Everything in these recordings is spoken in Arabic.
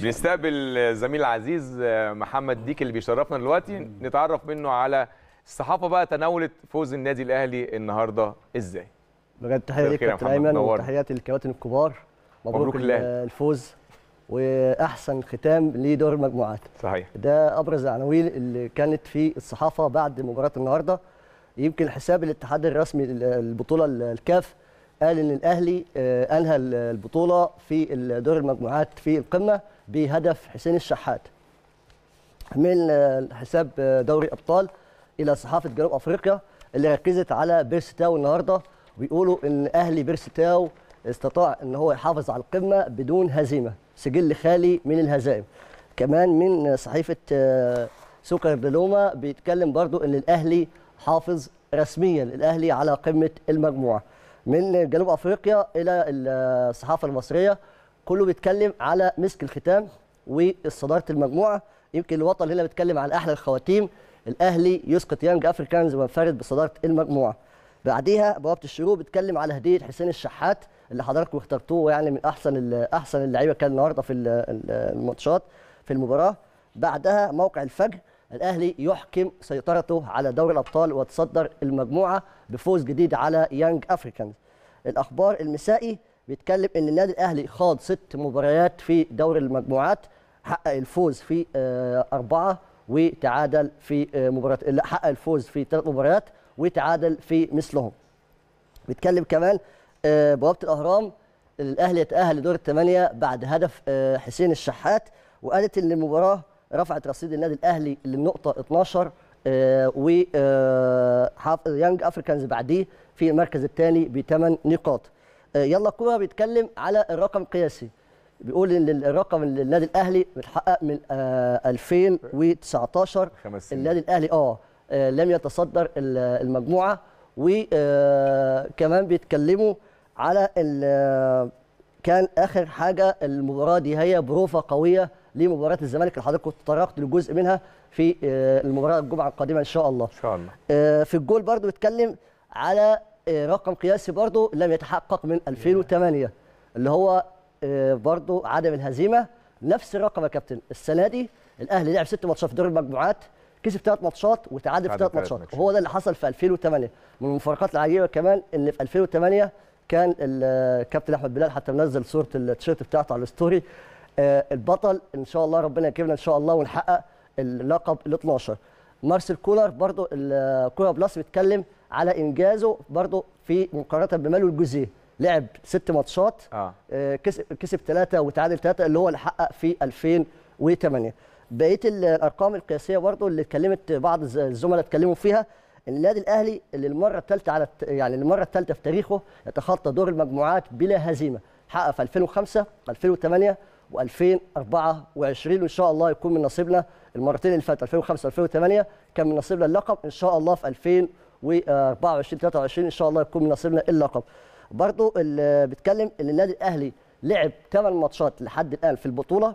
بنستقبل الزميل العزيز آه، محمد ديك اللي بيشرفنا دلوقتي نتعرف منه على الصحافه بقى تناولت فوز النادي الاهلي النهارده ازاي بجد تحيه ليك كابتن ايمن وتحيات للكباتن الكبار مبروك, مبروك الفوز واحسن ختام لدور المجموعات صحيح ده ابرز العناوين اللي كانت في الصحافه بعد مباراه النهارده يمكن حساب الاتحاد الرسمي للبطوله الكاف قال ان الاهلي آه، انهى البطوله في دور المجموعات في القمه بهدف حسين الشحات من آه، حساب آه، دوري ابطال الى صحافه جنوب افريقيا اللي ركزت على بيرستاو تاو النهارده بيقولوا ان اهلي بيرستاو تاو استطاع ان هو يحافظ على القمه بدون هزيمه سجل خالي من الهزائم كمان من صحيفه سوكر بلوما بيتكلم برضو ان الاهلي حافظ رسميا الاهلي على قمه المجموعه من جنوب افريقيا الى الصحافه المصريه كله بيتكلم على مسك الختام وصداره المجموعه يمكن الوطن هنا بيتكلم على احلى الخواتيم الاهلي يسقط يانج افريكانز وينفرد بصداره المجموعه بعديها بوابه الشروق بيتكلم على هديه حسين الشحات اللي حضراتكم اخترتوه يعني من احسن احسن اللعيبه كان النهارده في الماتشات في المباراه بعدها موقع الفجر الاهلي يحكم سيطرته على دوري الابطال وتصدر المجموعه بفوز جديد على يانج افريكانز الاخبار المسائي بيتكلم ان النادي الاهلي خاض ست مباريات في دوري المجموعات حقق الفوز في آه، اربعه وتعادل في آه، مباراه لا حقق الفوز في ثلاث مباريات وتعادل في مثلهم بيتكلم كمان آه، بوابه الاهرام الاهلي يتاهل لدور الثمانيه بعد هدف حسين الشحات وقالت ان المباراه رفعت رصيد النادي الاهلي للنقطه 12 آه، و يانج آه، افريكانز بعديه في المركز الثاني بثمان نقاط آه، يلا كوره بيتكلم على الرقم القياسي بيقول ان الرقم اللي النادي الاهلي متحقق من 2019 النادي الاهلي اه لم يتصدر المجموعه وكمان بيتكلموا على كان اخر حاجه المباراه دي هي بروفه قويه لمباراه الزمالك اللي حضرتك تطرقت لجزء منها في آه، المباراه الجمعه القادمه ان شاء الله ان شاء الله آه، في الجول برضو بيتكلم على آه، رقم قياسي برضو لم يتحقق من 2008 اللي هو برضو عدم الهزيمه نفس الرقم يا كابتن السنه دي الاهلي لعب ست ماتشات في دوري المجموعات كسب ثلاث ماتشات وتعادل في ثلاث ماتشات وهو ده اللي حصل في 2008 من المفارقات العجيبه كمان ان في 2008 كان الكابتن احمد بلال حتى منزل صوره التيشيرت بتاعته على الستوري آه، البطل ان شاء الله ربنا يكرمنا ان شاء الله ونحقق اللقب ال 12 مارسيل كولر برضو الكوره بلس بيتكلم على انجازه برضو في مقارنه بمالو الجوزيه لعب ست ماتشات آه. آه، كسب كسب ثلاثه وتعادل ثلاثه اللي هو اللي حقق في 2008 بقيه الارقام القياسيه برضو اللي اتكلمت بعض الزملاء اتكلموا فيها النادي الاهلي اللي المره الثالثه على يعني المره الثالثه في تاريخه يتخطى دور المجموعات بلا هزيمه حقق في 2005 2008 و2024 وان شاء الله يكون من نصيبنا المرتين اللي فاتت 2005 2008 كان من نصيبنا اللقب ان شاء الله في 2024 23 ان شاء الله يكون من نصيبنا اللقب برضو اللي بيتكلم ان النادي الاهلي لعب 8 ماتشات لحد الان في البطوله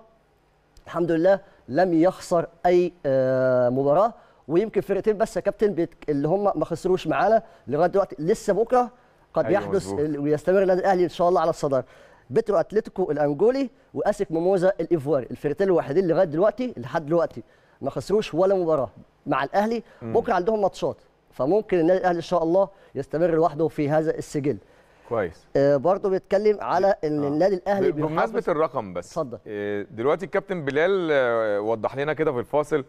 الحمد لله لم يخسر اي آه، مباراه ويمكن فرقتين بس يا كابتن اللي هم ما خسروش معانا لغايه دلوقتي لسه بكره قد أيوة يحدث ويستمر النادي الاهلي ان شاء الله على الصداره بترو اتلتيكو الانجولي واسك موموزا الايفواري الفرقتين الوحيدين لغايه دلوقتي لحد دلوقتي ما خسروش ولا مباراه مع الاهلي بكره عندهم ماتشات فممكن النادي الاهلي ان شاء الله يستمر لوحده في هذا السجل كويس آه برضه بيتكلم على آه. ان آه. النادي الاهلي بمناسبه الرقم بس اتفضل آه دلوقتي الكابتن بلال آه وضح لنا كده في الفاصل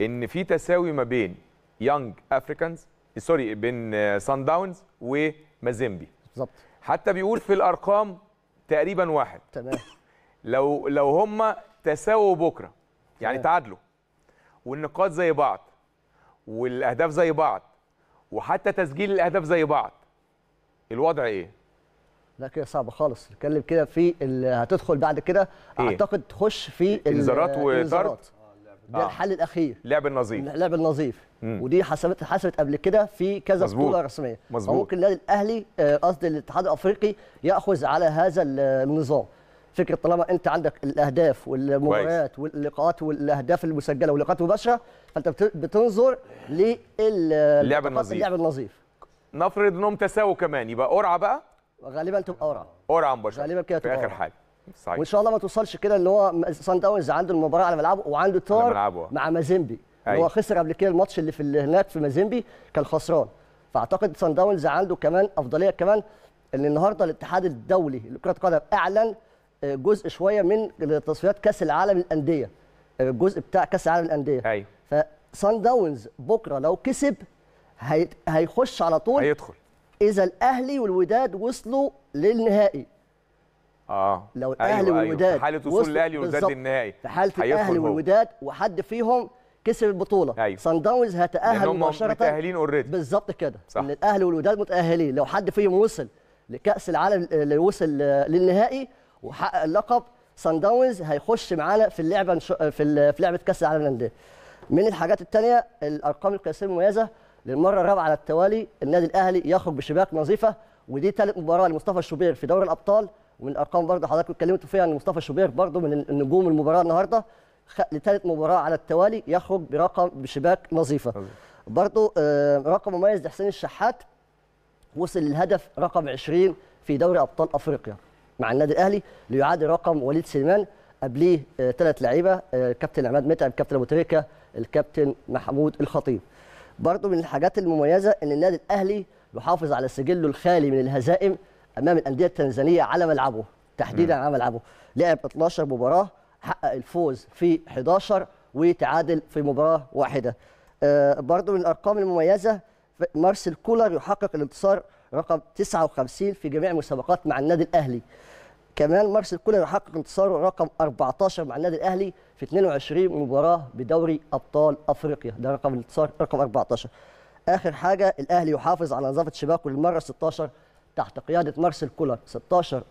ان في تساوي ما بين يانج افريكانز سوري بين سان داونز ومازيمبي بالظبط حتى بيقول في الارقام تقريبا واحد تمام لو لو هما تساووا بكره يعني تمام. تعادلوا والنقاط زي بعض والاهداف زي بعض وحتى تسجيل الاهداف زي بعض الوضع ايه لا كده صعب خالص نتكلم كده في هتدخل بعد كده إيه؟ اعتقد تخش في انذارات وطرد ده آه. الحل الاخير لعب النظيف لعب النظيف مم. ودي حسبت حسبت قبل كده في كذا بطوله رسميه مظبوط ممكن النادي الاهلي آه، قصدي الاتحاد الافريقي ياخذ على هذا النظام فكره طالما انت عندك الاهداف والمباريات واللقاءات والاهداف المسجله واللقاءات المباشره فانت بتنظر للعب النظيف اللعب النظيف نفرض انهم تساووا كمان يبقى قرعه بقى غالبا تبقى قرعه قرعه مباشره غالبا كده تبقى في اخر حاجه صحيح. وان شاء الله ما توصلش كده اللي هو سان داونز عنده المباراه على ملعبه وعنده طار مع مازيمبي هو أيوه. خسر قبل كده الماتش اللي في هناك في مازيمبي كان خسران فاعتقد سان داونز عنده كمان افضليه كمان ان النهارده الاتحاد الدولي لكره القدم اعلن آه، جزء شويه من تصفيات كاس العالم الانديه آه، الجزء بتاع كاس العالم الانديه ايوه فسان داونز بكره لو كسب هيخش على طول هيدخل اذا الاهلي والوداد وصلوا للنهائي اه لو أيوة، الاهلي أيوة والوداد أيوة. حاله وصول الاهلي والوداد للنهائي في حاله الاهلي والوداد وحد فيهم كسب البطوله أيوة. سان داونز هيتاهل مباشره متاهلين اوريدي بالظبط كده صح. الاهلي والوداد متاهلين لو حد فيهم وصل لكاس العالم اللي وصل للنهائي وحقق اللقب سان داونز هيخش معانا في اللعبه في لعبه كاس العالم للانديه من الحاجات الثانيه الارقام القياسيه المميزه للمره الرابعه على التوالي النادي الاهلي يخرج بشباك نظيفه ودي ثالث مباراه لمصطفى الشوبير في دوري الابطال ومن الارقام برضه حضرتك اتكلمتوا فيها ان مصطفى شوبير برضه من النجوم المباراه النهارده لثالث مباراه على التوالي يخرج برقم بشباك نظيفه برضه آه، رقم مميز لحسين الشحات وصل للهدف رقم 20 في دوري ابطال افريقيا مع النادي الاهلي ليعادل رقم وليد سليمان قبليه آه، ثلاث لعيبه الكابتن آه، عماد متعب الكابتن ابو تريكه الكابتن محمود الخطيب برضه من الحاجات المميزه ان النادي الاهلي يحافظ على سجله الخالي من الهزائم امام الانديه التنزانيه على ملعبه تحديدا على ملعبه لعب 12 مباراه حقق الفوز في 11 وتعادل في مباراه واحده آه، برضه من الارقام المميزه مارسيل كولر يحقق الانتصار رقم 59 في جميع المسابقات مع النادي الاهلي كمان مارسيل كولر يحقق انتصاره رقم 14 مع النادي الاهلي في 22 مباراه بدوري ابطال افريقيا ده رقم الانتصار رقم 14 اخر حاجه الاهلي يحافظ على نظافه شباكه للمره 16 تحت قياده مارسيل كولر 16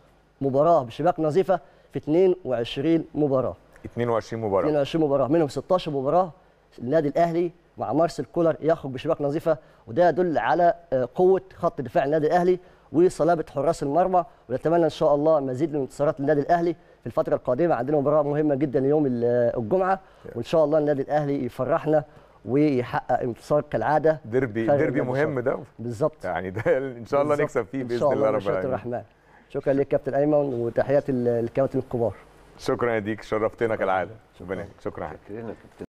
مباراه بشباك نظيفه في 22 مباراه 22 مباراه 22 مباراه منهم 16 مباراه النادي الاهلي مع مارسيل كولر يخرج بشباك نظيفه وده يدل على آه، قوه خط دفاع النادي الاهلي وصلابه حراس المرمى ونتمنى ان شاء الله مزيد من الانتصارات للنادي الاهلي في الفتره القادمه عندنا مباراه مهمه جدا يوم آه، الجمعه وان شاء الله النادي الاهلي يفرحنا ويحقق انتصار كالعاده ديربي ديربي مهم ده بالظبط يعني ده ان شاء الله نكسب فيه باذن الله رب العالمين الرحمن شكرا لك كابتن ايمن وتحيات الكابتن الكبار شكرا يا ديك شرفتنا كالعاده شكرا شكرا, شكرا. شكرا.